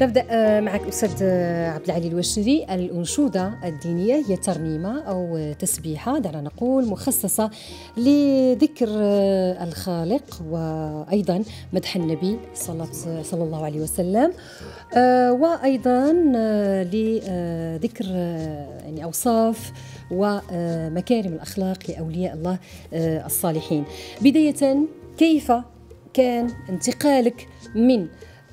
نبدا آه، معك استاذ آه، عبد العلي الوشري الانشوده الدينيه هي ترنيمه او تسبيحه دعنا نقول مخصصه لذكر آه، الخالق وايضا مدح النبي صلى الله عليه وسلم وايضا لذكر يعني اوصاف ومكارم الاخلاق لاولياء الله الصالحين بدايه كيف كان انتقالك من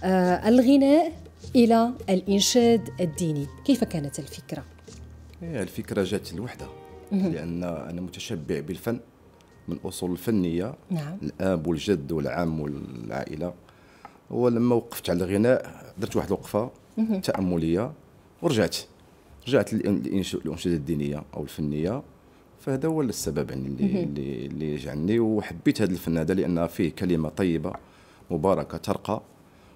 آه، الغناء إلى الإنشاد الديني كيف كانت الفكرة؟ الفكرة جات لوحدها لأن أنا متشبع بالفن من أصول الفنية نعم. الآب والجد والعم والعائلة ولما وقفت على الغناء درت واحد الوقفة تأملية ورجعت رجعت للانشاد الدينية أو الفنية فهذا هو السبب يعني اللي اللي اللي جعلني وحبيت هذا الفن هذا لان فيه كلمه طيبه مباركه ترقى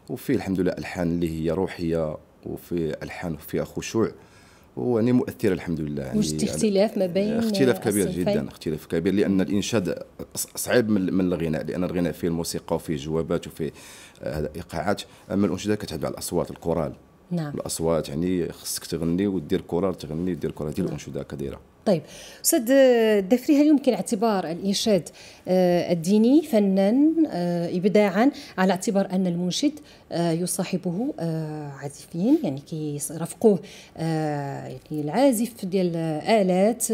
وفيه الحمد لله الحان اللي هي روحيه وفي الحان فيها خشوع ويعني مؤثره الحمد لله يعني وجدتي يعني اختلاف ما بين اختلاف كبير جدا اختلاف كبير لان الانشاد صعيب من الغناء لان الغناء فيه الموسيقى وفيه جوابات وفيه آه، ايقاعات اما الانشاد كتعتمد على الاصوات الكورال نعم الاصوات يعني خصك تغني ودير كورال تغني دير كورال ديال نعم. الانشوده كدايره طيب أستاذ الدفري هل يمكن اعتبار الإنشاد آه، الديني فنا آه، إبداعا على اعتبار أن المنشد آه، يصاحبه عازفين يعني كيرافقوه يعني العازف ديال آلات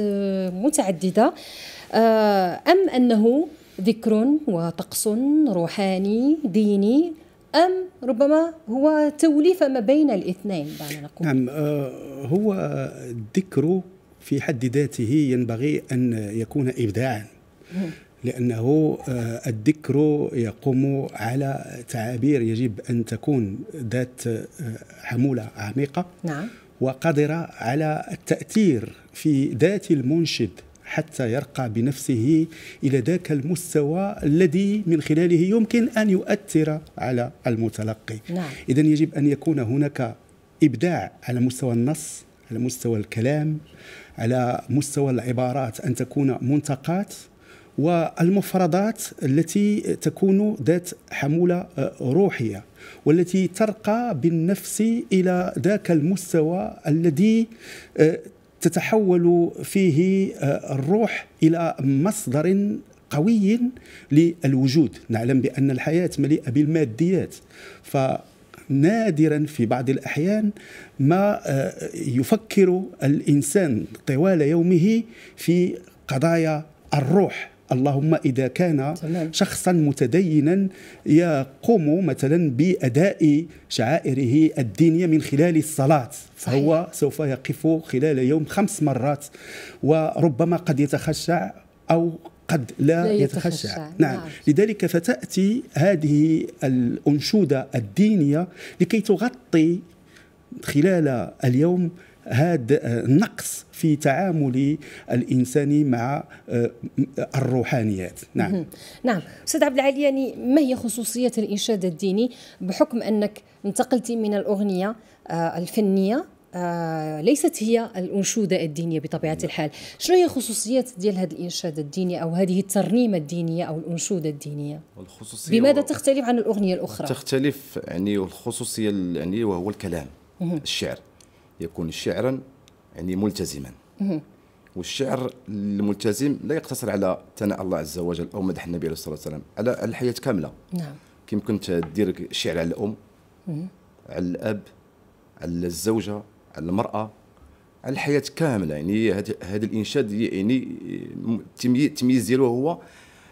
متعددة أم أنه ذكر وطقس روحاني ديني أم ربما هو توليفة ما بين الاثنين دعنا نقول نعم هو الذكر في حد ذاته ينبغي أن يكون إبداعا لأنه آه، الذكر يقوم على تعابير يجب أن تكون ذات آه، حمولة عميقة نعم. وقادرة على التأثير في ذات المنشد حتى يرقى بنفسه إلى ذاك المستوى الذي من خلاله يمكن أن يؤثر على المتلقي نعم. إذا يجب أن يكون هناك إبداع على مستوى النص على مستوى الكلام على مستوى العبارات ان تكون منتقات والمفردات التي تكون ذات حموله آه، روحيه والتي ترقى بالنفس الى ذاك المستوى الذي آه، تتحول فيه آه، الروح الى مصدر قوي للوجود نعلم بان الحياه مليئه بالماديات ف نادرا في بعض الأحيان ما آه، يفكر الإنسان طوال يومه في قضايا الروح اللهم إذا كان شخصا متدينا يقوم مثلا بأداء شعائره الدينية من خلال الصلاة فهو سوف يقف خلال يوم خمس مرات وربما قد يتخشع أو قد لا, لا يتخشع, يتخشع. نعم. نعم لذلك فتأتي هذه الأنشودة الدينية لكي تغطي خلال اليوم هذا النقص في تعامل الانسان مع آه، الروحانيات نعم نعم استاذ عبد العالي يعني ما هي خصوصيه الانشاد الديني بحكم انك انتقلتي من الاغنيه آه، الفنيه آه، ليست هي الانشوده الدينيه بطبيعه نعم. الحال شنو هي الخصوصيات ديال هذا الانشاد الديني او هذه الترنيمه الدينيه او الانشوده الدينيه الخصوصيه بماذا تختلف عن الاغنيه الاخرى تختلف يعني الخصوصيه يعني وهو الكلام الشعر يكون شعرا يعني ملتزما والشعر الملتزم لا يقتصر على ثناء الله عز وجل او مدح النبي عليه الصلاه والسلام على الحياه كامله نعم كيمكن تدير شعر على الام على الاب على الزوجه المراه على الحياه كامله يعني هذا الانشاد يعني التمييز ديالو هو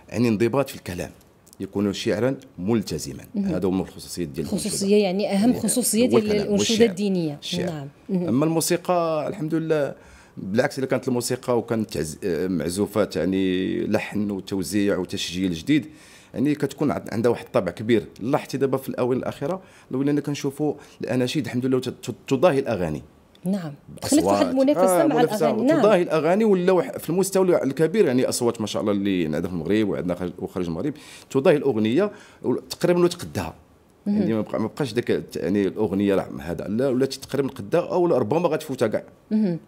يعني انضباط في الكلام يكون شعرا ملتزما هذا هو من الخصوصيات ديال الخصوصيه يعني اهم يعني خصوصيه ديال الانشوده الدينيه نعم اما الموسيقى الحمد لله بالعكس اذا كانت الموسيقى وكانت آه، معزوفات يعني لحن وتوزيع وتسجيل جديد يعني كتكون عندها واحد الطابع كبير لاحظتي دابا في الاونه الاخيره لو ولينا كنشوفوا الاناشيد الحمد لله تضاهي الاغاني نعم دخلت واحد المنافسه آه مع الاغاني نعم تضاهي الاغاني ولاو في المستوى الكبير يعني اصوات ما شاء الله اللي عندنا في المغرب وعندنا وخارج المغرب تضاهي الاغنيه يعني يعني تقريبا تقدها يعني ما بقاش ذاك يعني الاغنيه لا هذا لا ولات تقريبا قدها او ربما غتفوتها كاع